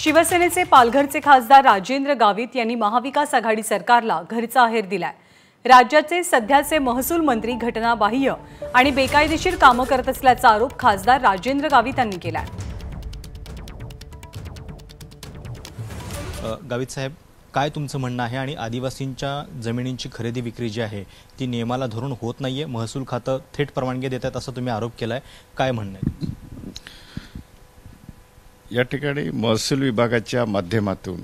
शिवसेनेचे पालघरचे खासदार राजेंद्र गावित यांनी महाविकास आघाडी सरकारला घरचा अहेर दिलाय राज्याचे सध्याचे महसूल मंत्री घटनाबाह्य आणि बेकायदेशीर कामं करत असल्याचा आरोप खासदार राजेंद्र गावित यांनी केलाय गावित साहेब काय तुमचं म्हणणं आहे आणि आदिवासींच्या जमिनींची खरेदी विक्री जी आहे ती नियमाला धरून होत नाहीये महसूल खातं थेट परवानगी देतात असं तुम्ही आरोप केलाय काय म्हणणं आहे या ठिकाणी महसूल विभागाच्या माध्यमातून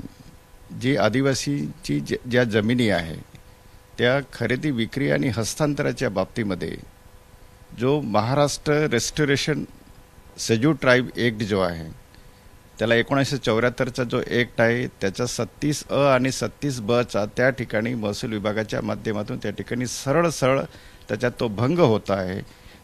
जी आदिवासीची ज्या जमिनी आहे त्या खरेदी विक्री आणि हस्तांतराच्या बाबतीमध्ये जो महाराष्ट्र रेस्टोरेशन सेजू ट्राईब एक्ट जो आहे त्याला एकोणीसशे चौऱ्याहत्तरचा जो एक्ट आहे त्याचा सत्तीस अ आणि सत्तीस बचा त्या ठिकाणी महसूल विभागाच्या माध्यमातून त्या ठिकाणी सरळ सरळ त्याच्यात तो भंग होत आहे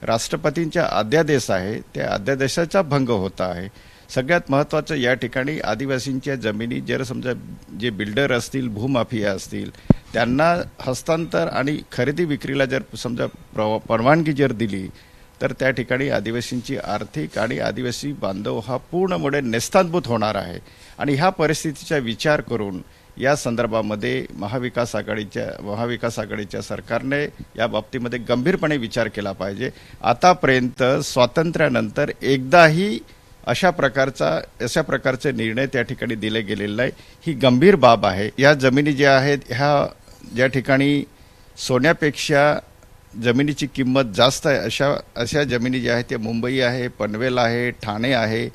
राष्ट्रपतींच्या अध्यादेश आहे त्या अध्यादेशाचा भंग होता आहे सगळ्यात महत्त्वाचं या ठिकाणी आदिवासींच्या जमिनी जर समजा जे बिल्डर असतील भूमाफिया असतील त्यांना हस्तांतर आणि खरेदी विक्रीला जर समजा प्रवा परवानगी जर दिली तर त्या ठिकाणी आदिवासींची आर्थिक आणि आदिवासी बांधव हा पूर्णमुळे नेस्तांभूत होणार आहे आणि ह्या परिस्थितीचा विचार करून या संदर्भामध्ये महाविकास आघाडीच्या महाविकास आघाडीच्या सरकारने या बाबतीमध्ये गंभीरपणे विचार केला पाहिजे आतापर्यंत स्वातंत्र्यानंतर एकदाही अशा प्रकारचा अशा प्रकारचे निर्णय त्या ठिकाणी दिले गेलेले आहे ही गंभीर बाब आहे या जमिनी ज्या आहेत ह्या ज्या ठिकाणी सोन्यापेक्षा जमिनीची किंमत जास्त आहे अशा अशा जमिनी ज्या आहेत त्या मुंबई आहे पनवेल आहे ठाणे आहे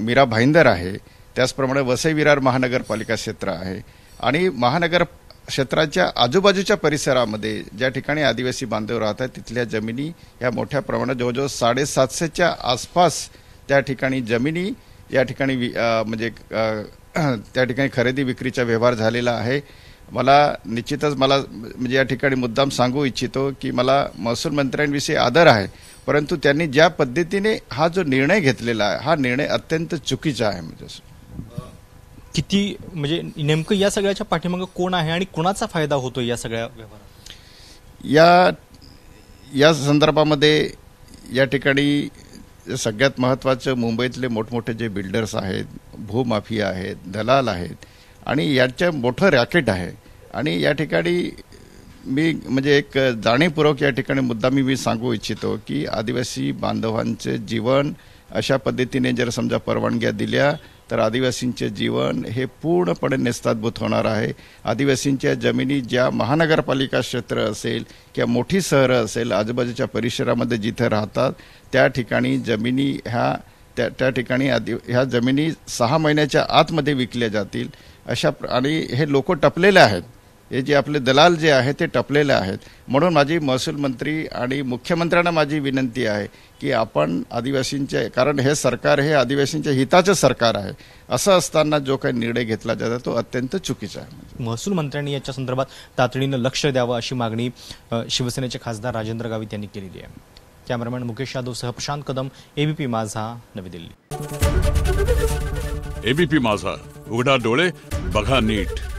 मीरा भाईंदर आहे त्याचप्रमाणे वसई विरार महानगरपालिका क्षेत्र आहे आणि महानगर क्षेत्राच्या आजूबाजूच्या परिसरामध्ये ज्या ठिकाणी आदिवासी बांधव राहतात तिथल्या जमिनी या मोठ्या प्रमाणात जवळजवळ साडेसातशेच्या आसपास त्या ठिकाणी जमिनी या ठिकाणी म्हणजे त्या ठिकाणी खरेदी विक्रीचा व्यवहार झालेला आहे मला निश्चितच मला म्हणजे या ठिकाणी मुद्दाम सांगू इच्छितो की मला महसूल मंत्र्यांविषयी आदर आहे परंतु त्यांनी ज्या पद्धतीने हा जो निर्णय घेतलेला आहे हा निर्णय अत्यंत चुकीचा आहे म्हणजे किती म्हणजे नेमकं या सगळ्याच्या पाठीमागं कोण आहे आणि कोणाचा फायदा होतो या सगळ्या व्यवहारात या या संदर्भामध्ये या ठिकाणी सगळ्यात महत्त्वाचं मुंबईतले मोठमोठे जे बिल्डर्स आहेत भूमाफिया आहेत दलाल आहेत आणि याचं मोठं रॅकेट आहे आणि या ठिकाणी मी म्हणजे एक जाणीवपूर्वक या ठिकाणी मुद्दा मी मी सांगू इच्छितो की आदिवासी बांधवांचे जीवन अशा पद्धतीने जर समजा परवानग्या दिल्या तर आदिवासींचे जीवन हे पूर्णपणे नेस्तादभूत होणार आहे आदिवासींच्या जमिनी ज्या महानगरपालिका क्षेत्र असेल किंवा मोठी शहरं असेल आजूबाजूच्या परिसरामध्ये जिथे राहतात त्या ठिकाणी जमिनी ह्या त्या त्या ठिकाणी आदि ह्या जमिनी सहा महिन्याच्या आतमध्ये विकल्या जातील अशा आणि हे लोक टपलेले आहेत हे जे आपले दलाल जे आहे ते टपलेले आहेत म्हणून माझी महसूल मंत्री आणि मुख्यमंत्र्यांना माझी विनंती आहे की आपण आदिवासींचे कारण हे सरकार हे आदिवासींच्या हिताचं सरकार आहे असं असताना जो काही निर्णय घेतला जातो तो अत्यंत चुकीचा आहे महसूल मंत्र्यांनी याच्या संदर्भात तातडीनं लक्ष द्यावं अशी मागणी शिवसेनेचे खासदार राजेंद्र गावित यांनी केलेली आहे कॅमेरामॅन मुकेश सह प्रशांत कदम एबीपी माझा नवी दिल्ली एबीपी माझा उघडा डोळे बघा नीट